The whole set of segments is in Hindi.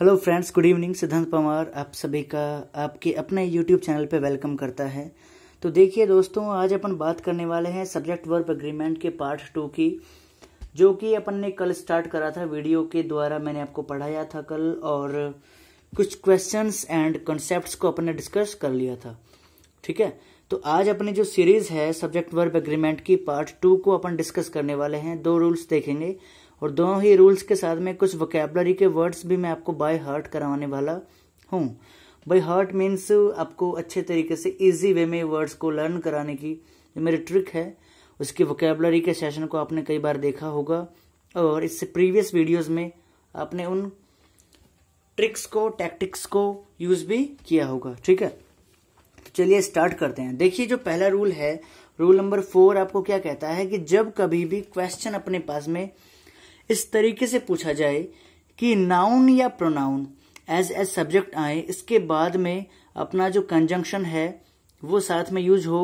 हेलो फ्रेंड्स गुड इवनिंग सिद्धांत पवार आप सभी का आपके अपने यूट्यूब चैनल पे वेलकम करता है तो देखिए दोस्तों आज अपन बात करने वाले हैं सब्जेक्ट वर्ब एग्रीमेंट के पार्ट टू की जो कि अपन ने कल स्टार्ट करा था वीडियो के द्वारा मैंने आपको पढ़ाया था कल और कुछ क्वेश्चंस एंड कॉन्सेप्ट को अपन ने डिस्कस कर लिया था ठीक है तो आज अपनी जो सीरीज है सब्जेक्ट वर्ब एग्रीमेंट की पार्ट टू को अपन डिस्कस करने वाले हैं दो रूल्स देखेंगे और दोनों ही रूल्स के साथ में कुछ वोकेबलरी के वर्ड्स भी मैं आपको बाय हार्ट करवाने वाला हूँ बाय हार्ट मीन्स आपको अच्छे तरीके से इजी वे में वर्ड्स को लर्न कराने की ये मेरी ट्रिक है उसकी वोकेबलरी के सेशन को आपने कई बार देखा होगा और इससे प्रीवियस वीडियोस में आपने उन ट्रिक्स को टैक्टिक्स को यूज भी किया होगा ठीक है तो चलिए स्टार्ट करते हैं देखिए जो पहला रूल है रूल नंबर फोर आपको क्या कहता है कि जब कभी भी क्वेश्चन अपने पास में इस तरीके से पूछा जाए कि नाउन या प्रोनाउन एज ए सब्जेक्ट आए इसके बाद में अपना जो कंजंक्शन है वो साथ में यूज हो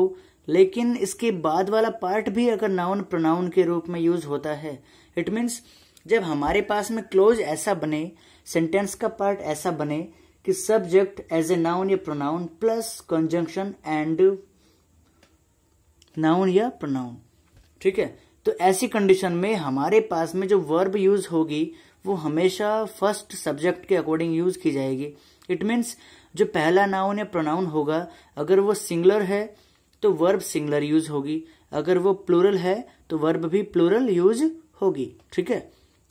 लेकिन इसके बाद वाला पार्ट भी अगर नाउन प्रोनाउन के रूप में यूज होता है इट मीन्स जब हमारे पास में क्लोज ऐसा बने सेंटेंस का पार्ट ऐसा बने कि सब्जेक्ट एज ए नाउन या pronoun plus conjunction and noun या प्रोनाउन ठीक है तो ऐसी कंडीशन में हमारे पास में जो वर्ब यूज होगी वो हमेशा फर्स्ट सब्जेक्ट के अकॉर्डिंग यूज की जाएगी इट मीन्स जो पहला नाउन या प्रोनाउन होगा अगर वो सिंगुलर है तो वर्ब सिंगुलर यूज होगी अगर वो प्लूरल है तो वर्ब भी प्लूरल यूज होगी ठीक है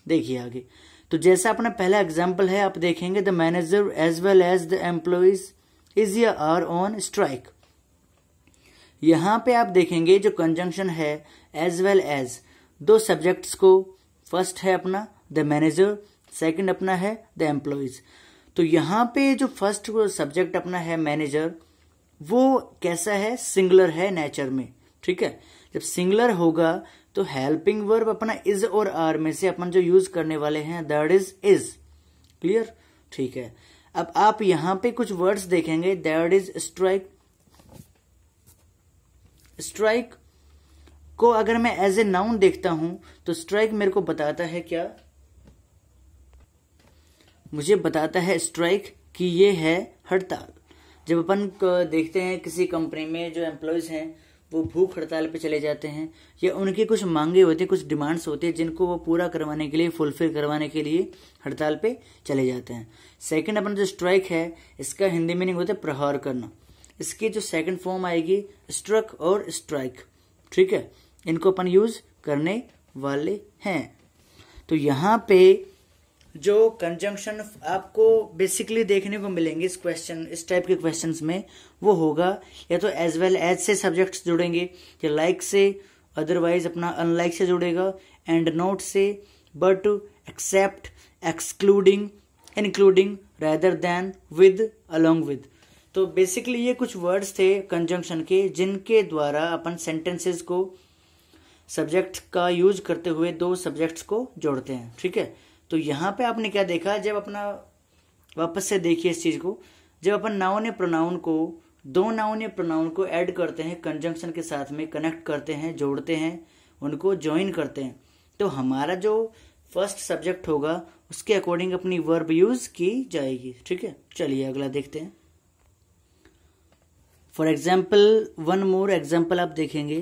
देखिए आगे तो जैसा अपना पहला एग्जाम्पल है आप देखेंगे the manager as well as the employees is यर आर ऑन स्ट्राइक यहाँ पे आप देखेंगे जो कंजंक्शन है एज वेल एज दो सब्जेक्ट्स को फर्स्ट है अपना द मैनेजर सेकंड अपना है द एम्प्लॉयज तो यहाँ पे जो फर्स्ट सब्जेक्ट अपना है मैनेजर वो कैसा है सिंगुलर है नेचर में ठीक है जब सिंगुलर होगा तो हेल्पिंग वर्ब अपना इज और आर में से अपन जो यूज करने वाले हैं दैट इज इज क्लियर ठीक है अब आप यहां पे कुछ वर्ड्स देखेंगे दैट इज स्ट्राइक स्ट्राइक को अगर मैं एज ए नाउन देखता हूं तो स्ट्राइक मेरे को बताता है क्या मुझे बताता है स्ट्राइक कि ये है हड़ताल जब अपन देखते हैं किसी कंपनी में जो एम्प्लॉयज हैं वो भूख हड़ताल पे चले जाते हैं या उनकी कुछ मांगे होती कुछ डिमांड्स होती है जिनको वो पूरा करवाने के लिए फुलफिल करवाने के लिए हड़ताल पे चले जाते हैं सेकंड अपन जो स्ट्राइक है इसका हिंदी मीनिंग होता है प्रहार करना इसके जो सेकंड फॉर्म आएगी स्ट्रक और स्ट्राइक ठीक है इनको अपन यूज करने वाले हैं तो यहाँ पे जो कंजंक्शन आपको बेसिकली देखने को मिलेंगे इस क्वेश्चन इस टाइप के क्वेश्चंस में वो होगा या तो एज वेल एज से सब्जेक्ट्स जुड़ेंगे या लाइक से अदरवाइज अपना अनलाइक से जुड़ेगा एंड नोट से but except excluding including rather than with along with तो बेसिकली ये कुछ वर्ड्स थे कंजंक्शन के जिनके द्वारा अपन सेंटेंसेस को सब्जेक्ट का यूज करते हुए दो सब्जेक्ट्स को जोड़ते हैं ठीक है तो यहाँ पे आपने क्या देखा जब अपना वापस से देखिए इस चीज़ को जब अपन नाउन या प्रोनाउन को दो नाउन या प्रोनाउन को ऐड करते हैं कंजंक्शन के साथ में कनेक्ट करते हैं जोड़ते हैं उनको ज्वाइन करते हैं तो हमारा जो फर्स्ट सब्जेक्ट होगा उसके अकॉर्डिंग अपनी वर्ब यूज की जाएगी ठीक है चलिए अगला देखते हैं for example one more example आप देखेंगे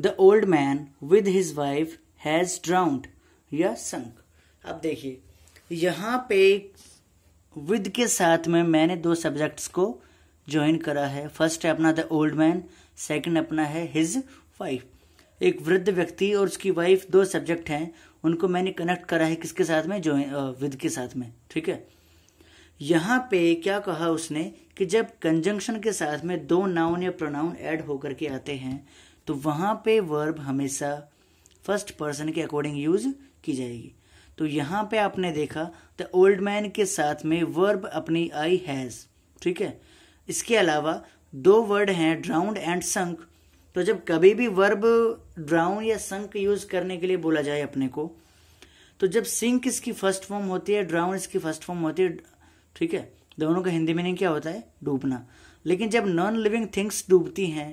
the old man with his wife has drowned या संक अब देखिए यहां पे विद के साथ में मैंने दो सब्जेक्ट्स को ज्वाइन करा है फर्स्ट है अपना द ओल्ड मैन सेकंड अपना है हिज वाइफ एक वृद्ध व्यक्ति और उसकी वाइफ दो सब्जेक्ट हैं उनको मैंने कनेक्ट करा है किसके साथ में ज्वाइन विद uh, के साथ में ठीक है यहाँ पे क्या कहा उसने कि जब कंजंक्शन के साथ में दो नाउन या प्रोनाउन ऐड होकर के आते हैं तो वहां पे वर्ब हमेशा फर्स्ट पर्सन के अकॉर्डिंग यूज की जाएगी तो यहाँ पे आपने देखा द ओल्ड मैन के साथ में वर्ब अपनी आई हैज़ ठीक है इसके अलावा दो वर्ड हैं ड्राउंड एंड संक तो जब कभी भी वर्ब ड्राउंड या संक यूज करने के लिए बोला जाए अपने को तो जब सिंक इसकी फर्स्ट फॉर्म होती है ड्राउंड इसकी फर्स्ट फॉर्म होती है ठीक है दोनों का हिंदी मीनिंग क्या होता है डूबना लेकिन जब नॉन लिविंग थिंग्स डूबती हैं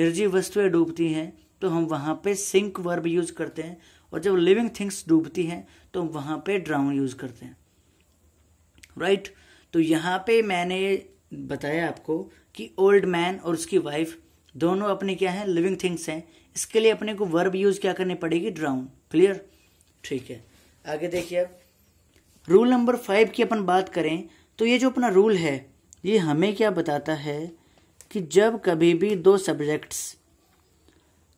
निर्जीव वस्तुएं डूबती हैं तो हम वहाँ पे सिंक वर्ब यूज करते हैं और जब लिविंग थिंग्स डूबती हैं तो हम वहाँ पे ड्राउन यूज करते हैं राइट right? तो यहाँ पे मैंने बताया आपको कि ओल्ड मैन और उसकी वाइफ दोनों अपने क्या है लिविंग थिंग्स हैं इसके लिए अपने को वर्ब यूज क्या करनी पड़ेगी ड्राउन क्लियर ठीक है आगे देखिए अब रूल नंबर फाइव की अपन बात करें तो ये जो अपना रूल है ये हमें क्या बताता है कि जब कभी भी दो सब्जेक्ट्स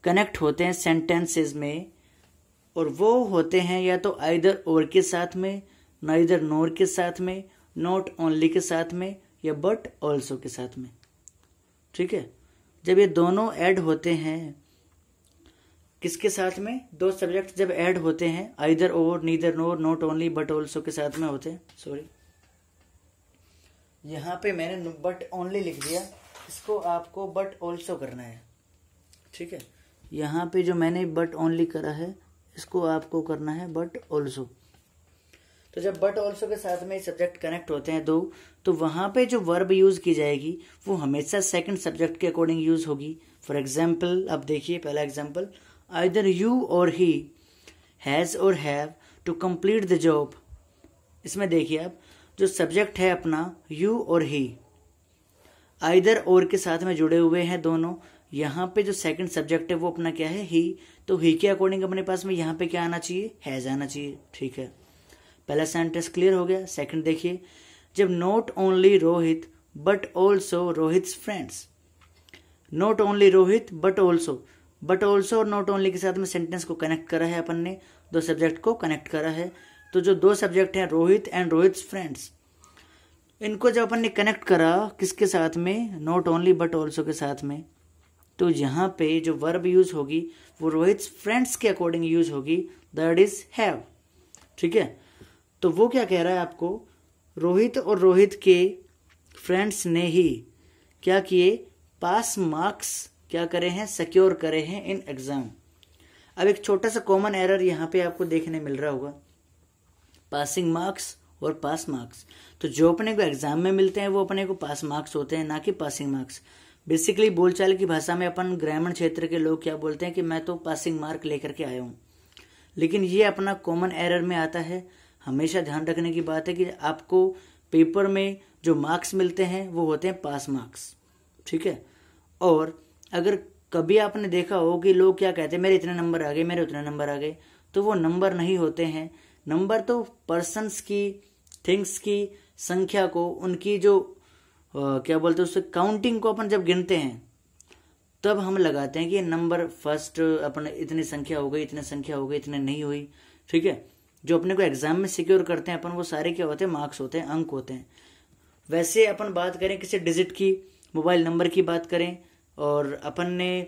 कनेक्ट होते हैं सेंटेंसेस में और वो होते हैं या तो आइदर और के साथ में ना इधर नोर के साथ में नॉट ओनली के साथ में या बट ऑल्सो के साथ में ठीक है जब ये दोनों ऐड होते हैं किसके साथ में दो सब्जेक्ट जब ऐड होते हैं either or neither nor not only but also के साथ में होते हैं सॉरी यहाँ पे मैंने बट ओनली लिख दिया इसको आपको बट ऑल्सो करना है ठीक है यहाँ पे जो मैंने बट ओनली करा है इसको आपको करना है बट ऑल्सो तो जब बट ऑल्सो के साथ में सब्जेक्ट कनेक्ट होते हैं दो तो वहां पे जो वर्ब यूज़ की जाएगी वो हमेशा सेकंड सब्जेक्ट के अकॉर्डिंग यूज़ होगी फॉर एग्जांपल अब देखिए पहला example either you or he has or have to complete the job इसमें देखिए आप जो सब्जेक्ट है अपना यू और ही आइदर और के साथ में जुड़े हुए हैं दोनों यहाँ पे जो सेकंड सब्जेक्ट है वो अपना क्या है ही तो ही के अकॉर्डिंग अपने पास में यहाँ पे क्या आना चाहिए हैज आना चाहिए ठीक है पहला सेंटेंस क्लियर हो गया सेकंड देखिए जब not only Rohit but also Rohit friends not only Rohit but also but also और नॉट ओनली के साथ में सेंटेंस को कनेक्ट करा है अपन ने दो सब्जेक्ट को कनेक्ट करा है तो जो दो सब्जेक्ट हैं रोहित एंड रोहित फ्रेंड्स इनको जब अपन ने कनेक्ट करा किसके साथ में नॉट ओनली बट ऑल्सो के साथ में तो यहाँ पे जो वर्ब यूज होगी वो रोहित फ्रेंड्स के अकॉर्डिंग यूज होगी दैट इज हैव ठीक है तो वो क्या कह रहा है आपको रोहित और रोहित के फ्रेंड्स ने ही क्या किए पास मार्क्स क्या करे हैं सिक्योर करे हैं इन एग्जाम अब एक छोटा सा कॉमन एरर यहाँ पे आपको देखने मिल रहा होगा पासिंग मार्क्स और पास मार्क्स तो जो अपने को एग्जाम में मिलते हैं वो अपने को पास मार्क्स होते हैं ना कि पासिंग मार्क्स बेसिकली बोलचाल की भाषा में अपन ग्रामीण क्षेत्र के लोग क्या बोलते हैं कि मैं तो पासिंग मार्क लेकर के आया हूँ लेकिन ये अपना कॉमन एरर में आता है हमेशा ध्यान रखने की बात है कि आपको पेपर में जो मार्क्स मिलते हैं वो होते हैं पास मार्क्स ठीक है और अगर कभी आपने देखा हो कि लोग क्या कहते हैं मेरे इतने नंबर आ गए मेरे उतने नंबर आ गए तो वो नंबर नहीं होते हैं नंबर तो पर्सनस की थिंग्स की संख्या को उनकी जो आ, क्या बोलते हैं उससे काउंटिंग को अपन जब गिनते हैं तब हम लगाते हैं कि नंबर फर्स्ट अपन इतनी संख्या हो गई इतनी संख्या हो गई इतने नहीं हुई ठीक है जो अपने को एग्जाम में सिक्योर करते हैं अपन वो सारे क्या होते हैं मार्क्स होते हैं अंक होते हैं वैसे अपन बात करें किसी डिजिट की मोबाइल नंबर की बात करें और अपन ने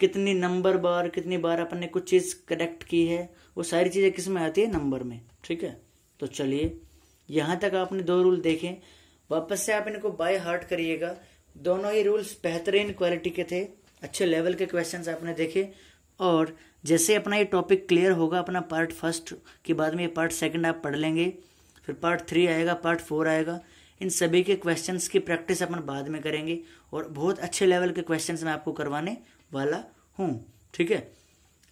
कितनी नंबर बार कितनी बार अपन ने कुछ चीज़ कनेक्ट की है वो सारी चीज़ें किस में आती है नंबर में ठीक है तो चलिए यहाँ तक आपने दो रूल देखे वापस से आप इनको बाय हार्ट करिएगा दोनों ही रूल्स बेहतरीन क्वालिटी के थे अच्छे लेवल के क्वेश्चंस आपने देखे और जैसे अपना ये टॉपिक क्लियर होगा अपना पार्ट फर्स्ट के बाद में ये पार्ट सेकंड आप पढ़ लेंगे फिर पार्ट थ्री आएगा पार्ट फोर आएगा इन सभी के क्वेश्चंस की प्रैक्टिस अपन बाद में करेंगे और बहुत अच्छे लेवल के क्वेश्चंस मैं आपको करवाने वाला हूँ ठीक है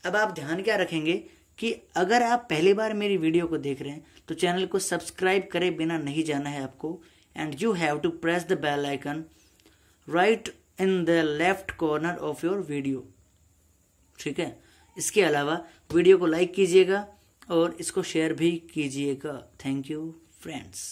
अब आप ध्यान क्या रखेंगे कि अगर आप पहली बार मेरी वीडियो को देख रहे हैं तो चैनल को सब्सक्राइब करे बिना नहीं जाना है आपको and you have to press the bell icon right in the left corner of your video ठीक है इसके अलावा वीडियो को लाइक कीजिएगा और इसको शेयर भी कीजिएगा थैंक यू फ्रेंड्स